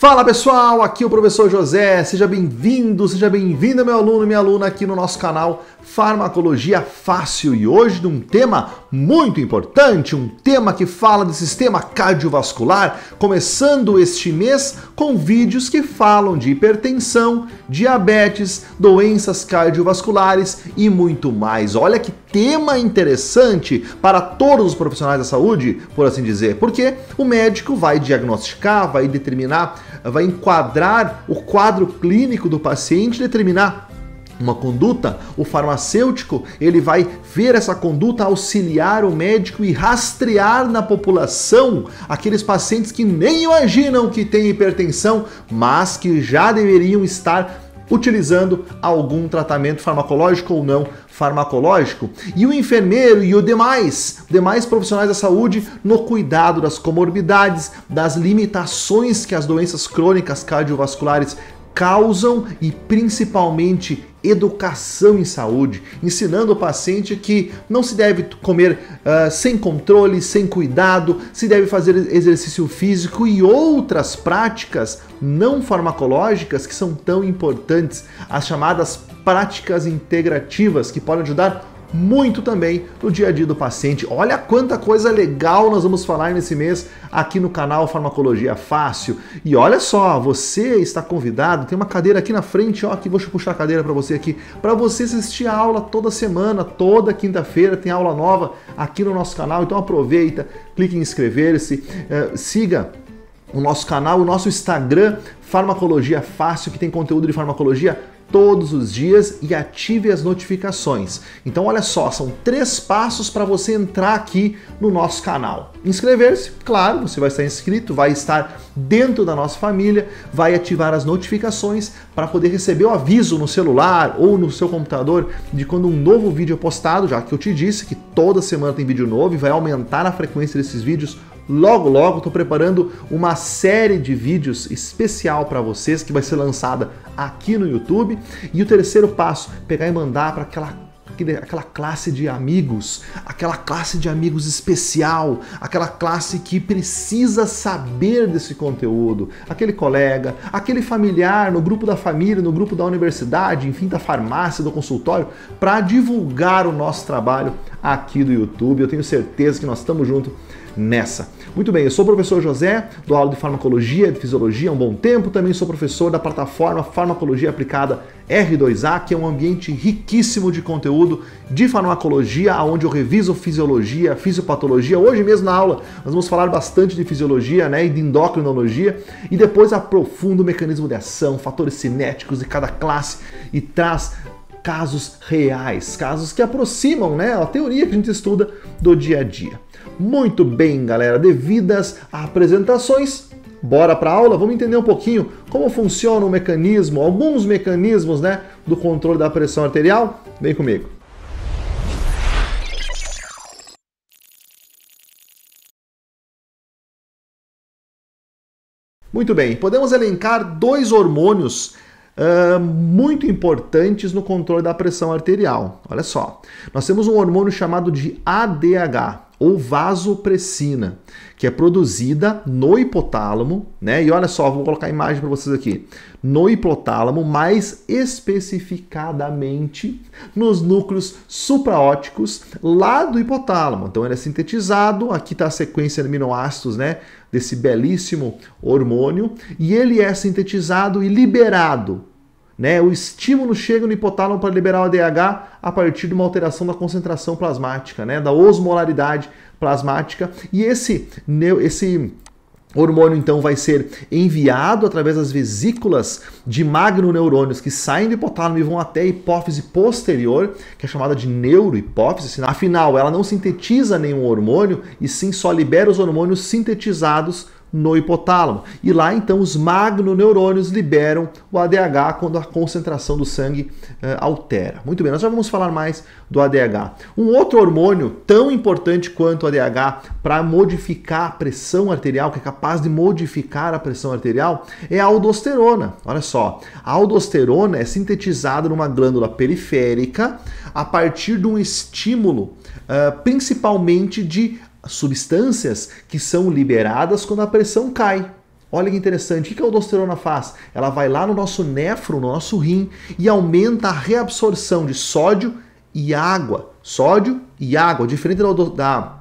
Fala pessoal, aqui é o professor José, seja bem-vindo, seja bem-vinda meu aluno e minha aluna aqui no nosso canal Farmacologia Fácil e hoje de um tema muito importante, um tema que fala de sistema cardiovascular, começando este mês com vídeos que falam de hipertensão, diabetes, doenças cardiovasculares e muito mais. Olha que tema interessante para todos os profissionais da saúde, por assim dizer, porque o médico vai diagnosticar, vai determinar, vai enquadrar o quadro clínico do paciente, determinar uma conduta, o farmacêutico ele vai ver essa conduta, auxiliar o médico e rastrear na população aqueles pacientes que nem imaginam que têm hipertensão, mas que já deveriam estar utilizando algum tratamento farmacológico ou não farmacológico, e o enfermeiro e o demais, demais profissionais da saúde no cuidado das comorbidades, das limitações que as doenças crônicas cardiovasculares causam e principalmente educação em saúde, ensinando o paciente que não se deve comer uh, sem controle, sem cuidado, se deve fazer exercício físico e outras práticas não farmacológicas que são tão importantes, as chamadas práticas integrativas que podem ajudar muito também no dia a dia do paciente. Olha quanta coisa legal nós vamos falar nesse mês aqui no canal Farmacologia Fácil. E olha só, você está convidado, tem uma cadeira aqui na frente, ó, que vou puxar a cadeira para você aqui, para você assistir a aula toda semana, toda quinta-feira tem aula nova aqui no nosso canal. Então aproveita, clique em inscrever-se, eh, siga o nosso canal, o nosso Instagram Farmacologia Fácil, que tem conteúdo de farmacologia todos os dias e ative as notificações. Então, olha só, são três passos para você entrar aqui no nosso canal. Inscrever-se, claro, você vai estar inscrito, vai estar dentro da nossa família, vai ativar as notificações para poder receber o aviso no celular ou no seu computador de quando um novo vídeo é postado, já que eu te disse que toda semana tem vídeo novo e vai aumentar a frequência desses vídeos Logo, logo estou preparando uma série de vídeos especial para vocês que vai ser lançada aqui no YouTube. E o terceiro passo, pegar e mandar para aquela aquela classe de amigos, aquela classe de amigos especial, aquela classe que precisa saber desse conteúdo, aquele colega, aquele familiar no grupo da família, no grupo da universidade, enfim, da farmácia, do consultório, para divulgar o nosso trabalho aqui do YouTube. Eu tenho certeza que nós estamos juntos nessa. Muito bem, eu sou o professor José, dou aula de farmacologia e de fisiologia há um bom tempo, também sou professor da plataforma Farmacologia Aplicada R2A, que é um ambiente riquíssimo de conteúdo de farmacologia, onde eu reviso fisiologia, fisiopatologia. Hoje mesmo na aula nós vamos falar bastante de fisiologia né, e de endocrinologia e depois aprofundo o mecanismo de ação, fatores cinéticos de cada classe e traz casos reais, casos que aproximam né, a teoria que a gente estuda do dia a dia. Muito bem, galera, devidas apresentações, bora para a aula? Vamos entender um pouquinho como funciona o mecanismo, alguns mecanismos né, do controle da pressão arterial? Vem comigo! Muito bem, podemos elencar dois hormônios uh, muito importantes no controle da pressão arterial. Olha só, nós temos um hormônio chamado de ADH ou vasopressina, que é produzida no hipotálamo, né? E olha só, vou colocar a imagem para vocês aqui. No hipotálamo, mais especificadamente nos núcleos supraóticos lá do hipotálamo. Então ele é sintetizado, aqui está a sequência de aminoácidos, né? Desse belíssimo hormônio, e ele é sintetizado e liberado né? O estímulo chega no hipotálamo para liberar o ADH a partir de uma alteração da concentração plasmática, né? da osmolaridade plasmática. E esse, esse hormônio então vai ser enviado através das vesículas de magnoneurônios que saem do hipotálamo e vão até a hipófise posterior, que é chamada de neurohipófise. Afinal, ela não sintetiza nenhum hormônio e sim só libera os hormônios sintetizados no hipotálamo. E lá então os magnoneurônios liberam o ADH quando a concentração do sangue eh, altera. Muito bem, nós já vamos falar mais do ADH. Um outro hormônio tão importante quanto o ADH para modificar a pressão arterial, que é capaz de modificar a pressão arterial, é a aldosterona. Olha só, a aldosterona é sintetizada numa glândula periférica a partir de um estímulo, eh, principalmente de substâncias que são liberadas quando a pressão cai. Olha que interessante, o que a aldosterona faz? Ela vai lá no nosso néfron, no nosso rim, e aumenta a reabsorção de sódio e água. Sódio e água, diferente da, da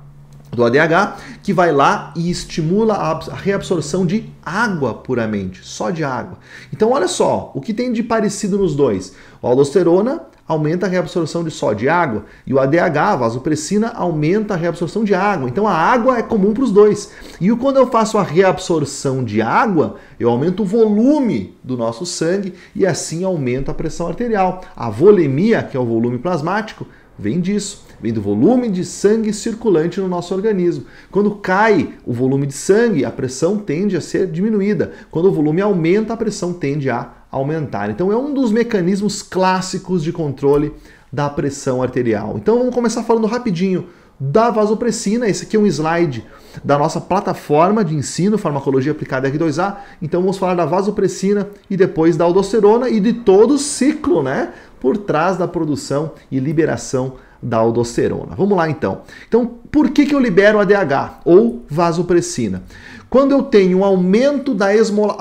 do ADH, que vai lá e estimula a reabsorção de água puramente, só de água. Então olha só, o que tem de parecido nos dois? A aldosterona aumenta a reabsorção de sódio e água, e o ADH, a vasopressina, aumenta a reabsorção de água. Então a água é comum para os dois. E quando eu faço a reabsorção de água, eu aumento o volume do nosso sangue e assim aumenta a pressão arterial. A volemia, que é o volume plasmático, vem disso, vem do volume de sangue circulante no nosso organismo. Quando cai o volume de sangue, a pressão tende a ser diminuída. Quando o volume aumenta, a pressão tende a aumentar. Então é um dos mecanismos clássicos de controle da pressão arterial. Então vamos começar falando rapidinho da vasopressina. Esse aqui é um slide da nossa plataforma de ensino farmacologia aplicada R2A. Então vamos falar da vasopressina e depois da aldosterona e de todo o ciclo, né, por trás da produção e liberação da aldosterona. Vamos lá então. Então, por que que eu libero ADH ou vasopressina? Quando eu tenho um aumento da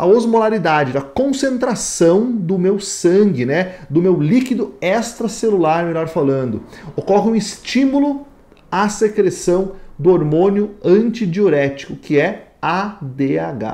osmolaridade, da concentração do meu sangue, né, do meu líquido extracelular, melhor falando, ocorre um estímulo à secreção do hormônio antidiurético, que é ADH.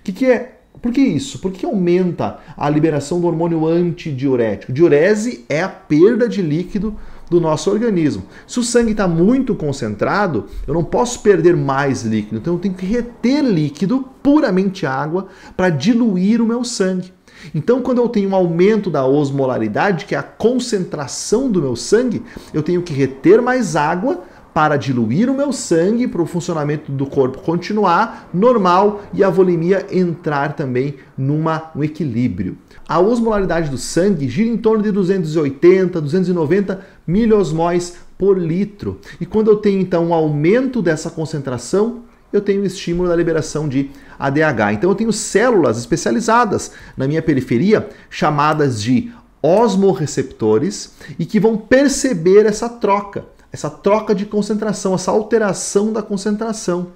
O que, que é por que isso? Por que aumenta a liberação do hormônio antidiurético? Diurese é a perda de líquido do nosso organismo. Se o sangue está muito concentrado, eu não posso perder mais líquido, então eu tenho que reter líquido, puramente água, para diluir o meu sangue. Então, quando eu tenho um aumento da osmolaridade, que é a concentração do meu sangue, eu tenho que reter mais água para diluir o meu sangue, para o funcionamento do corpo continuar normal e a volemia entrar também numa, um equilíbrio. A osmolaridade do sangue gira em torno de 280, 290 miliosmóis por litro. E quando eu tenho então um aumento dessa concentração, eu tenho o estímulo da liberação de ADH. Então eu tenho células especializadas na minha periferia chamadas de osmoreceptores e que vão perceber essa troca essa troca de concentração, essa alteração da concentração.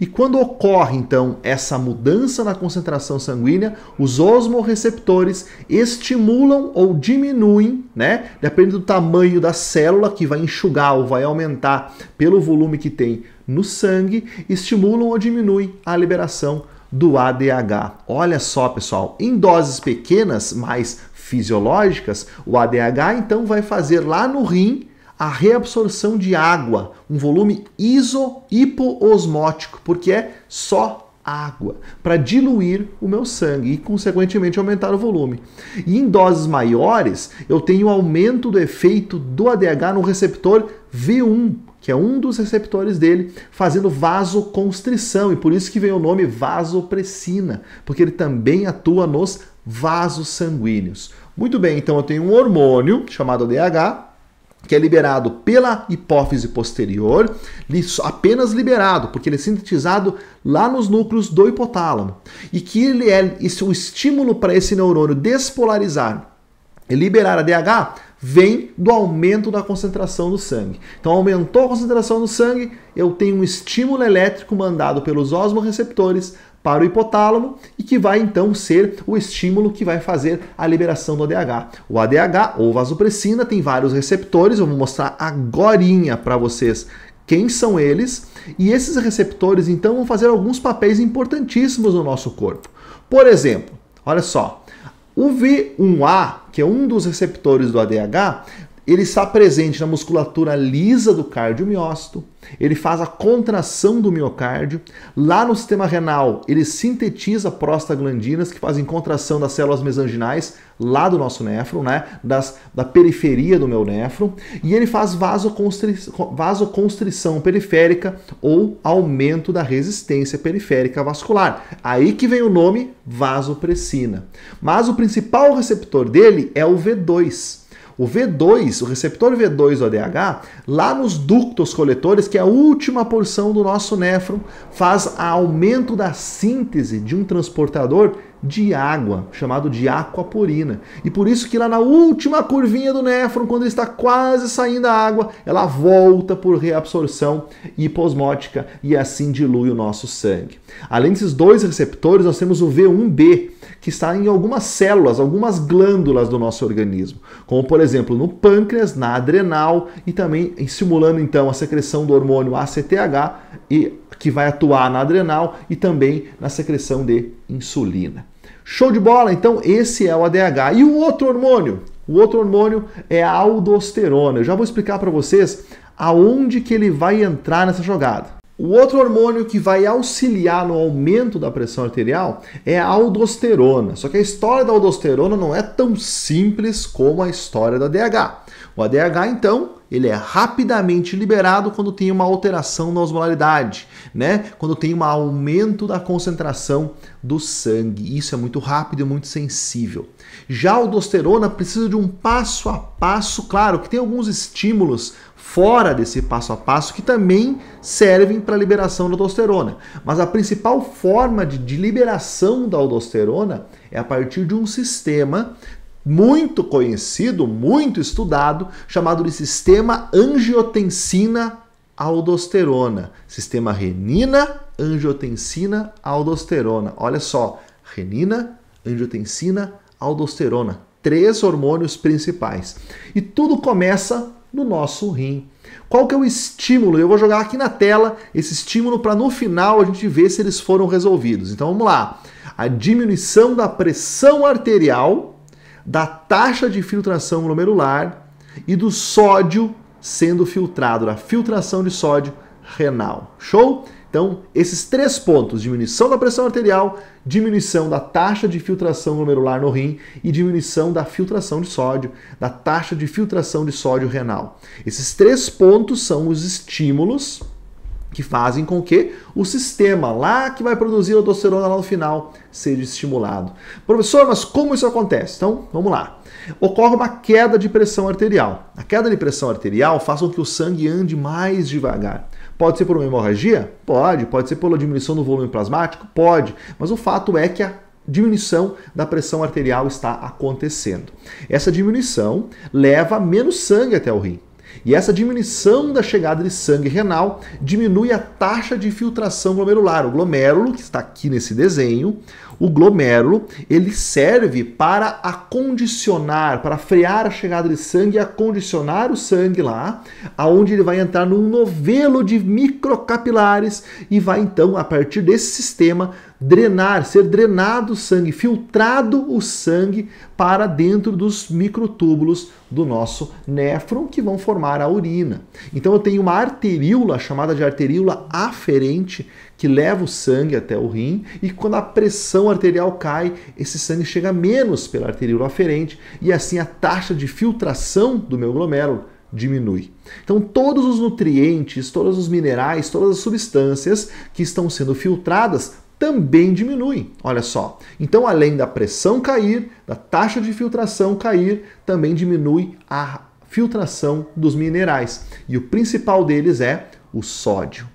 E quando ocorre então essa mudança na concentração sanguínea, os osmorreceptores estimulam ou diminuem, né, dependendo do tamanho da célula que vai enxugar ou vai aumentar pelo volume que tem no sangue, estimulam ou diminuem a liberação do ADH. Olha só, pessoal, em doses pequenas, mas fisiológicas, o ADH então vai fazer lá no rim a reabsorção de água, um volume iso-hipoosmótico, porque é só água, para diluir o meu sangue e, consequentemente, aumentar o volume. E em doses maiores, eu tenho aumento do efeito do ADH no receptor V1, que é um dos receptores dele, fazendo vasoconstrição, e por isso que vem o nome vasopressina, porque ele também atua nos vasos sanguíneos. Muito bem, então eu tenho um hormônio chamado ADH, que é liberado pela hipófise posterior, apenas liberado, porque ele é sintetizado lá nos núcleos do hipotálamo. E que ele é esse, o estímulo para esse neurônio despolarizar e liberar a DH vem do aumento da concentração do sangue. Então aumentou a concentração do sangue, eu tenho um estímulo elétrico mandado pelos osmoreceptores para o hipotálamo e que vai então ser o estímulo que vai fazer a liberação do ADH. O ADH ou vasopressina tem vários receptores, eu vou mostrar agorinha para vocês quem são eles, e esses receptores então vão fazer alguns papéis importantíssimos no nosso corpo. Por exemplo, olha só, o V1A, que é um dos receptores do ADH, ele está presente na musculatura lisa do cardiomiócito, ele faz a contração do miocárdio. Lá no sistema renal, ele sintetiza prostaglandinas que fazem contração das células mesanginais lá do nosso néfron, né? Das, da periferia do meu néfron. E ele faz vasocostri, vasoconstrição periférica ou aumento da resistência periférica vascular. Aí que vem o nome vasopressina. Mas o principal receptor dele é o V2 o V2, o receptor V2-ODH, lá nos ductos coletores, que é a última porção do nosso néfron, faz aumento da síntese de um transportador de água, chamado de aquaporina. E por isso que lá na última curvinha do néfron, quando ele está quase saindo a água, ela volta por reabsorção hiposmótica e assim dilui o nosso sangue. Além desses dois receptores, nós temos o V1B, que está em algumas células, algumas glândulas do nosso organismo, como por exemplo no pâncreas, na adrenal e também estimulando então a secreção do hormônio ACTH e que vai atuar na adrenal e também na secreção de insulina. Show de bola, então esse é o ADH. E o outro hormônio? O outro hormônio é a aldosterona. Eu já vou explicar para vocês aonde que ele vai entrar nessa jogada. O outro hormônio que vai auxiliar no aumento da pressão arterial é a aldosterona. Só que a história da aldosterona não é tão simples como a história da DH. O ADH, então, ele é rapidamente liberado quando tem uma alteração na osmolaridade, né? Quando tem um aumento da concentração do sangue. Isso é muito rápido e muito sensível. Já a aldosterona precisa de um passo a passo, claro, que tem alguns estímulos fora desse passo a passo que também servem para a liberação da aldosterona. Mas a principal forma de, de liberação da aldosterona é a partir de um sistema muito conhecido, muito estudado, chamado de sistema angiotensina aldosterona. Sistema renina, angiotensina, aldosterona. Olha só, renina, angiotensina, aldosterona. Três hormônios principais. E tudo começa no nosso rim. Qual que é o estímulo? Eu vou jogar aqui na tela esse estímulo para no final a gente ver se eles foram resolvidos. Então vamos lá. A diminuição da pressão arterial, da taxa de filtração glomerular e do sódio sendo filtrado, da filtração de sódio renal. Show? Então, esses três pontos, diminuição da pressão arterial, diminuição da taxa de filtração glomerular no rim e diminuição da filtração de sódio, da taxa de filtração de sódio renal. Esses três pontos são os estímulos que fazem com que o sistema lá que vai produzir a aldosterona lá no final seja estimulado. Professor, mas como isso acontece? Então, vamos lá. Ocorre uma queda de pressão arterial. A queda de pressão arterial faz com que o sangue ande mais devagar. Pode ser por uma hemorragia? Pode. Pode ser pela diminuição do volume plasmático? Pode. Mas o fato é que a diminuição da pressão arterial está acontecendo. Essa diminuição leva menos sangue até o rim. E essa diminuição da chegada de sangue renal diminui a taxa de filtração glomerular. O glomérulo, que está aqui nesse desenho, o glomérulo ele serve para acondicionar, para frear a chegada de sangue e acondicionar o sangue lá, aonde ele vai entrar num novelo de microcapilares e vai então, a partir desse sistema, drenar, ser drenado o sangue, filtrado o sangue para dentro dos microtúbulos do nosso néfron que vão formar a urina. Então eu tenho uma arteríola chamada de arteríola aferente que leva o sangue até o rim e quando a pressão arterial cai, esse sangue chega menos pela arteríola aferente e assim a taxa de filtração do meu glomérulo diminui. Então, todos os nutrientes, todos os minerais, todas as substâncias que estão sendo filtradas também diminuem. Olha só. Então, além da pressão cair, da taxa de filtração cair, também diminui a filtração dos minerais. E o principal deles é o sódio.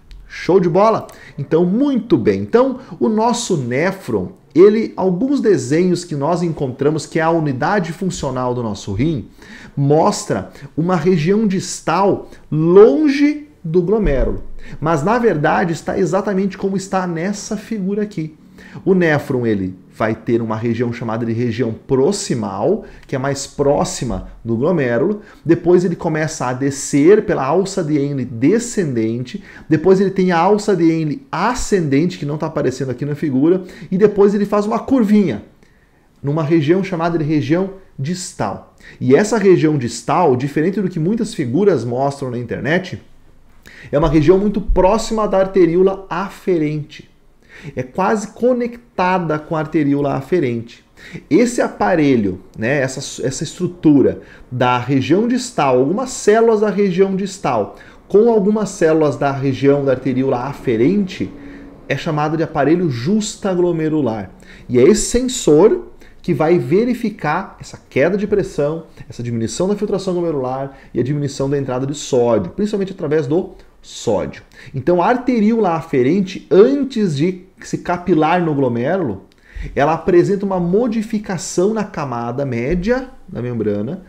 Show de bola? Então, muito bem. Então, o nosso néfron, ele, alguns desenhos que nós encontramos, que é a unidade funcional do nosso rim, mostra uma região distal longe do glomérulo. Mas, na verdade, está exatamente como está nessa figura aqui. O néfron, ele vai ter uma região chamada de região proximal, que é mais próxima do glomérulo. Depois ele começa a descer pela alça de Henle descendente. Depois ele tem a alça de Henle ascendente, que não está aparecendo aqui na figura. E depois ele faz uma curvinha numa região chamada de região distal. E essa região distal, diferente do que muitas figuras mostram na internet, é uma região muito próxima da arteríola aferente é quase conectada com a arteríola aferente. Esse aparelho, né, essa, essa estrutura da região distal, algumas células da região distal com algumas células da região da arteríola aferente, é chamado de aparelho justaglomerular. E é esse sensor que vai verificar essa queda de pressão, essa diminuição da filtração glomerular e a diminuição da entrada de sódio, principalmente através do sódio. Então, a arteríola aferente, antes de se capilar no glomérulo, ela apresenta uma modificação na camada média da membrana,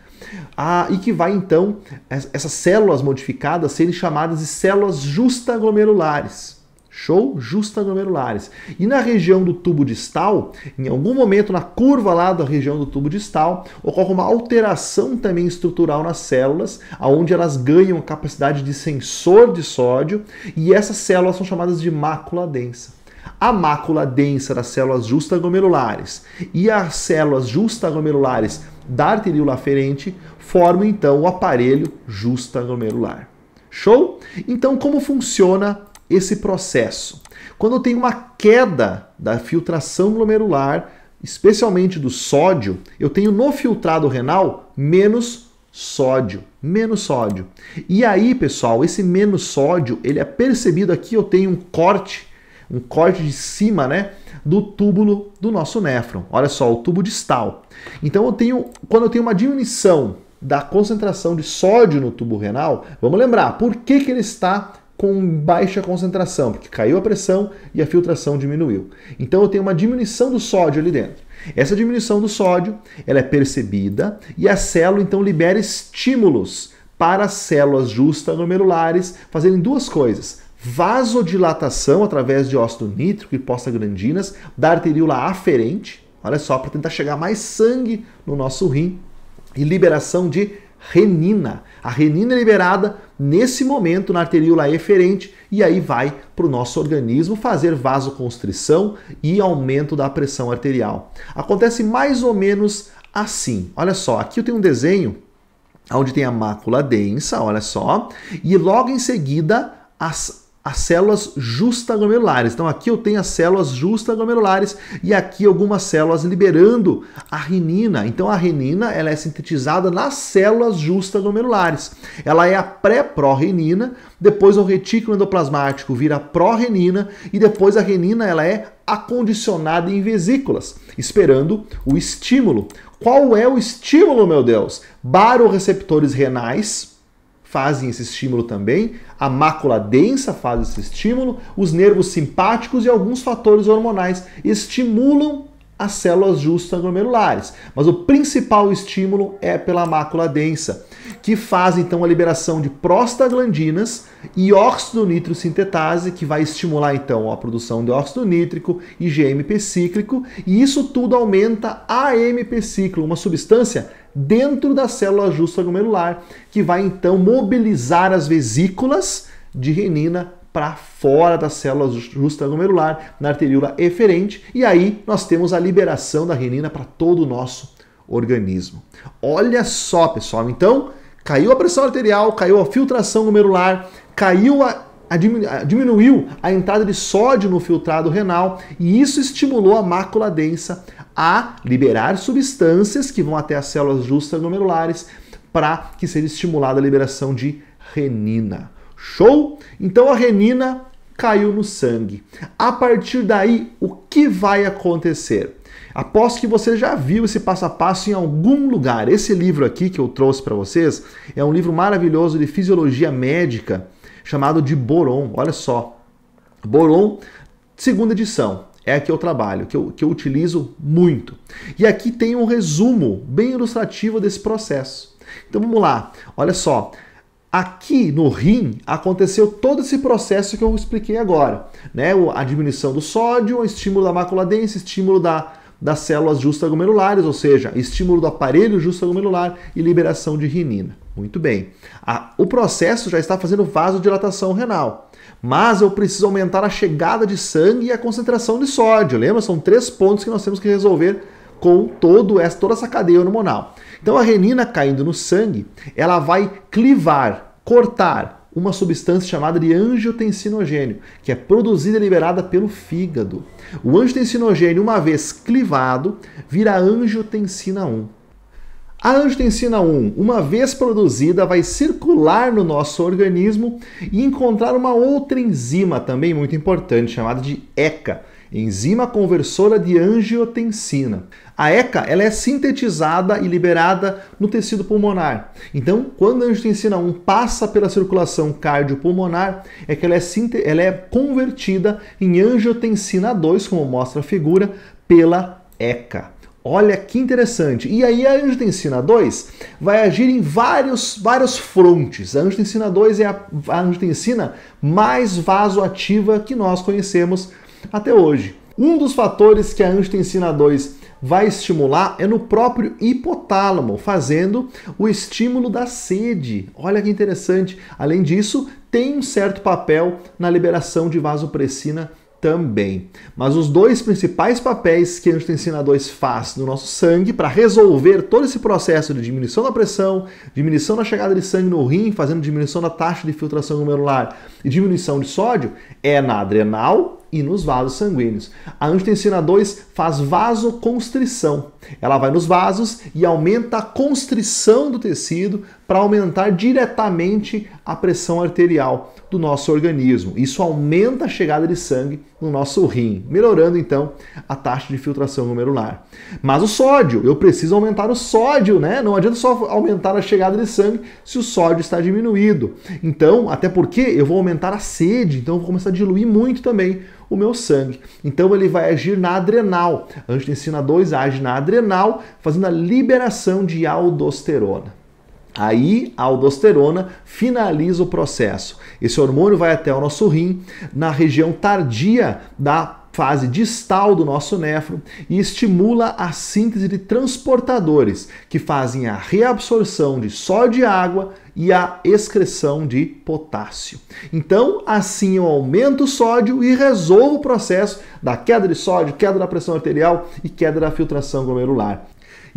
a e que vai então essas células modificadas serem chamadas de células justaglomerulares. Show? Justaglomerulares. E na região do tubo distal, em algum momento na curva lá da região do tubo distal, ocorre uma alteração também estrutural nas células, aonde elas ganham capacidade de sensor de sódio, e essas células são chamadas de mácula densa. A mácula densa das células justaglomerulares e as células justaglomerulares da arteríola aferente formam então o aparelho justaglomerular. Show? Então, como funciona esse processo? Quando eu tenho uma queda da filtração glomerular, especialmente do sódio, eu tenho no filtrado renal menos sódio, menos sódio. E aí, pessoal, esse menos sódio, ele é percebido aqui, eu tenho um corte um corte de cima, né, do túbulo do nosso néfron. Olha só, o tubo distal. Então eu tenho, quando eu tenho uma diminuição da concentração de sódio no tubo renal, vamos lembrar, por que, que ele está com baixa concentração? Porque caiu a pressão e a filtração diminuiu. Então eu tenho uma diminuição do sódio ali dentro. Essa diminuição do sódio, ela é percebida e a célula então libera estímulos para as células justa glomerulares fazerem duas coisas: vasodilatação através de óxido nítrico e prostaglandinas da arteríola aferente, olha só, para tentar chegar mais sangue no nosso rim, e liberação de renina. A renina é liberada nesse momento na arteríola eferente e aí vai para o nosso organismo fazer vasoconstrição e aumento da pressão arterial. Acontece mais ou menos assim. Olha só, aqui eu tenho um desenho onde tem a mácula densa, olha só, e logo em seguida as as células justaglomerulares. Então aqui eu tenho as células justaglomerulares e aqui algumas células liberando a renina. Então a renina ela é sintetizada nas células justaglomerulares. Ela é a pré-pró-renina, depois o retículo endoplasmático vira pró-renina e depois a renina ela é acondicionada em vesículas, esperando o estímulo. Qual é o estímulo, meu Deus? Baroreceptores renais fazem esse estímulo também, a mácula densa faz esse estímulo, os nervos simpáticos e alguns fatores hormonais estimulam as células justas glomerulares. Mas o principal estímulo é pela mácula densa, que faz então a liberação de prostaglandinas e óxido nitro sintetase, que vai estimular então a produção de óxido nítrico e GMP cíclico, e isso tudo aumenta AMP ciclo, uma substância dentro da célula justa glomerular, que vai então mobilizar as vesículas de renina para fora da célula justa glomerular, na arteríola eferente, e aí nós temos a liberação da renina para todo o nosso organismo. Olha só, pessoal, então caiu a pressão arterial, caiu a filtração glomerular, caiu a, diminuiu a entrada de sódio no filtrado renal e isso estimulou a mácula densa, a liberar substâncias que vão até as células justranomelares para que seja estimulada a liberação de renina. Show? Então a renina caiu no sangue. A partir daí, o que vai acontecer? Aposto que você já viu esse passo a passo em algum lugar. Esse livro aqui que eu trouxe para vocês é um livro maravilhoso de fisiologia médica chamado de Boron. Olha só. Boron, segunda edição é a que eu trabalho, que eu, que eu utilizo muito. E aqui tem um resumo bem ilustrativo desse processo. Então vamos lá, olha só. Aqui no rim aconteceu todo esse processo que eu expliquei agora, né? A diminuição do sódio, o estímulo da macula densa, estímulo da das células justaglomerares, ou seja, estímulo do aparelho justaglomerular e liberação de renina. Muito bem. A, o processo já está fazendo vasodilatação renal, mas eu preciso aumentar a chegada de sangue e a concentração de sódio. Lembra? São três pontos que nós temos que resolver com todo essa, toda essa cadeia hormonal. Então a renina caindo no sangue, ela vai clivar, cortar uma substância chamada de angiotensinogênio, que é produzida e liberada pelo fígado. O angiotensinogênio, uma vez clivado, vira angiotensina 1. A angiotensina 1, uma vez produzida, vai circular no nosso organismo e encontrar uma outra enzima também muito importante, chamada de ECA, enzima conversora de angiotensina. A ECA ela é sintetizada e liberada no tecido pulmonar. Então, quando a angiotensina 1 passa pela circulação cardiopulmonar, é que ela é, ela é convertida em angiotensina 2, como mostra a figura, pela ECA. Olha que interessante. E aí a angiotensina 2 vai agir em vários, vários frontes. A angiotensina 2 é a, a angiotensina mais vasoativa que nós conhecemos até hoje. Um dos fatores que a angiotensina 2 vai estimular é no próprio hipotálamo, fazendo o estímulo da sede. Olha que interessante. Além disso, tem um certo papel na liberação de vasopressina também. Mas os dois principais papéis que a angiotensina 2 faz no nosso sangue para resolver todo esse processo de diminuição da pressão, diminuição da chegada de sangue no rim, fazendo diminuição da taxa de filtração glomerular e diminuição de sódio, é na adrenal e nos vasos sanguíneos. A angiotensina 2 faz vasoconstrição. Ela vai nos vasos e aumenta a constrição do tecido para aumentar diretamente a pressão arterial do nosso organismo. Isso aumenta a chegada de sangue no nosso rim, melhorando então a taxa de filtração glomerular. Mas o sódio, eu preciso aumentar o sódio, né? Não adianta só aumentar a chegada de sangue se o sódio está diminuído. Então, até porque eu vou aumentar a sede, então eu vou começar a diluir muito também o meu sangue. Então ele vai agir na adrenal. A ensina 2 age na adrenal, fazendo a liberação de aldosterona. Aí a aldosterona finaliza o processo. Esse hormônio vai até o nosso rim, na região tardia da fase distal do nosso néfro e estimula a síntese de transportadores que fazem a reabsorção de sódio e água e a excreção de potássio. Então, assim eu aumento o sódio e resolvo o processo da queda de sódio, queda da pressão arterial e queda da filtração glomerular.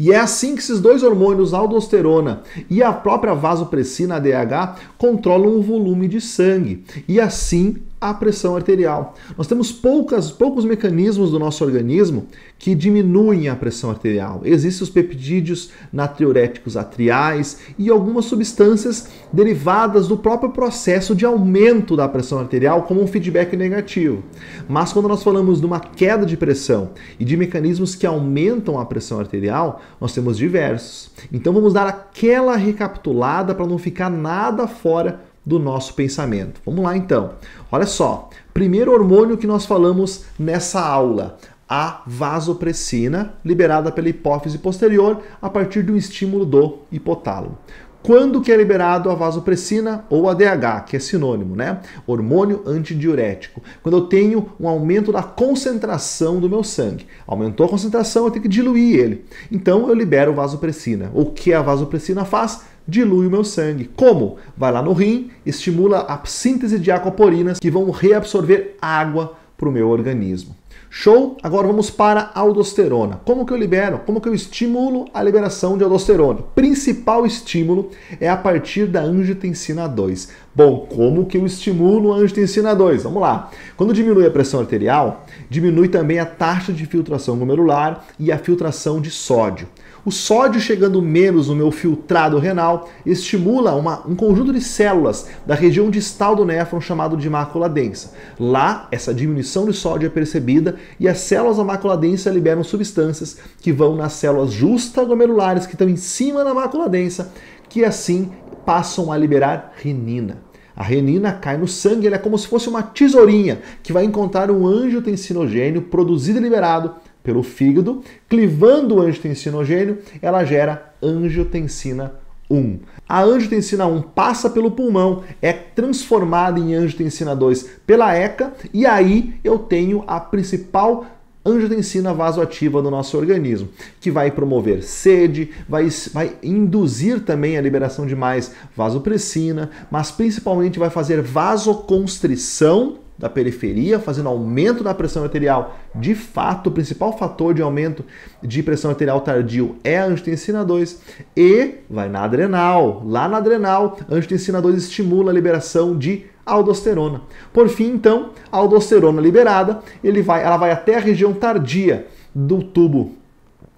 E é assim que esses dois hormônios, aldosterona e a própria vasopressina, ADH, controlam o volume de sangue. E assim a pressão arterial. Nós temos poucas, poucos mecanismos do nosso organismo que diminuem a pressão arterial. Existem os peptídeos natriuréticos atriais e algumas substâncias derivadas do próprio processo de aumento da pressão arterial como um feedback negativo. Mas quando nós falamos de uma queda de pressão e de mecanismos que aumentam a pressão arterial, nós temos diversos. Então vamos dar aquela recapitulada para não ficar nada fora do nosso pensamento. Vamos lá então. Olha só, primeiro hormônio que nós falamos nessa aula, a vasopressina, liberada pela hipófise posterior a partir do estímulo do hipotálamo. Quando que é liberado a vasopressina ou a DH, que é sinônimo, né? Hormônio antidiurético. Quando eu tenho um aumento da concentração do meu sangue. Aumentou a concentração, eu tenho que diluir ele. Então eu libero vasopressina. O que a vasopressina faz? dilui o meu sangue. Como? Vai lá no rim, estimula a síntese de aquaporinas que vão reabsorver água para o meu organismo. Show? Agora vamos para a aldosterona. Como que eu libero? Como que eu estimulo a liberação de aldosterona? Principal estímulo é a partir da angiotensina 2. Bom, como que eu estimulo a angiotensina 2? Vamos lá. Quando diminui a pressão arterial, diminui também a taxa de filtração glomerular e a filtração de sódio. O sódio chegando menos no meu filtrado renal estimula uma, um conjunto de células da região distal do néfron chamado de mácula densa. Lá, essa diminuição de sódio é percebida e as células da mácula densa liberam substâncias que vão nas células justaglomerulares que estão em cima da mácula densa, que assim passam a liberar renina. A renina cai no sangue, ela é como se fosse uma tesourinha que vai encontrar um anjo tensinogênio produzido e liberado pelo fígado, clivando o angiotensinogênio, ela gera angiotensina 1. A angiotensina 1 passa pelo pulmão, é transformada em angiotensina 2 pela ECA, e aí eu tenho a principal angiotensina vasoativa do nosso organismo, que vai promover sede, vai, vai induzir também a liberação de mais vasopressina, mas principalmente vai fazer vasoconstrição da periferia, fazendo aumento da pressão arterial. De fato, o principal fator de aumento de pressão arterial tardio é a angiotensina 2 e vai na adrenal. Lá na adrenal, a angiotensina 2 estimula a liberação de aldosterona. Por fim, então, a aldosterona liberada, ele vai, ela vai até a região tardia do tubo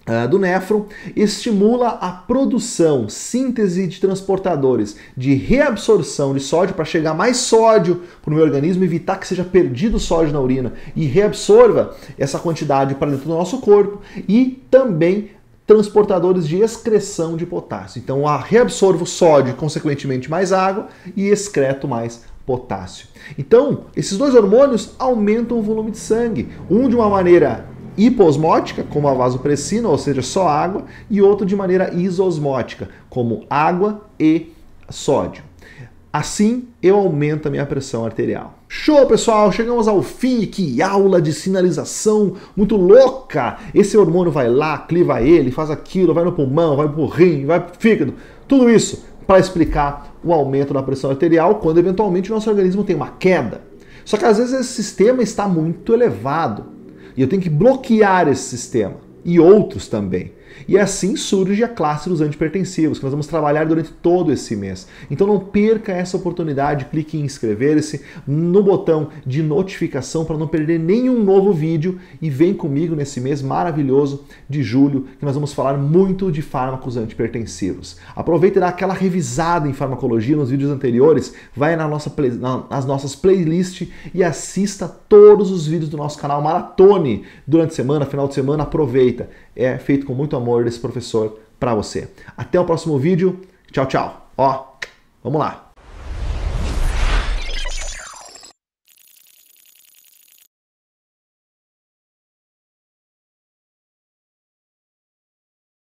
ah, do néfron estimula a produção, síntese de transportadores de reabsorção de sódio para chegar mais sódio para o meu organismo, evitar que seja perdido sódio na urina e reabsorva essa quantidade para dentro do nosso corpo e também transportadores de excreção de potássio. Então, a reabsorvo sódio, consequentemente mais água e excreto mais potássio. Então, esses dois hormônios aumentam o volume de sangue, um de uma maneira hiposmótica, como a vasopressina, ou seja, só água, e outro de maneira isosmótica, como água e sódio. Assim, eu aumento a minha pressão arterial. Show, pessoal! Chegamos ao fim. Que aula de sinalização muito louca! Esse hormônio vai lá, cliva ele, faz aquilo, vai no pulmão, vai pro rim, vai pro fígado. Tudo isso para explicar o aumento da pressão arterial quando eventualmente o nosso organismo tem uma queda. Só que às vezes esse sistema está muito elevado. E eu tenho que bloquear esse sistema e outros também. E assim surge a classe dos antipertensivos, que nós vamos trabalhar durante todo esse mês. Então não perca essa oportunidade, clique em inscrever-se no botão de notificação para não perder nenhum novo vídeo e vem comigo nesse mês maravilhoso de julho, que nós vamos falar muito de fármacos antipertensivos. Aproveita e dá aquela revisada em farmacologia nos vídeos anteriores, vai na nossa play, na, nas nossas playlists e assista todos os vídeos do nosso canal Maratone durante a semana, final de semana, aproveita é feito com muito amor desse professor para você. Até o próximo vídeo. Tchau, tchau. Ó, vamos lá.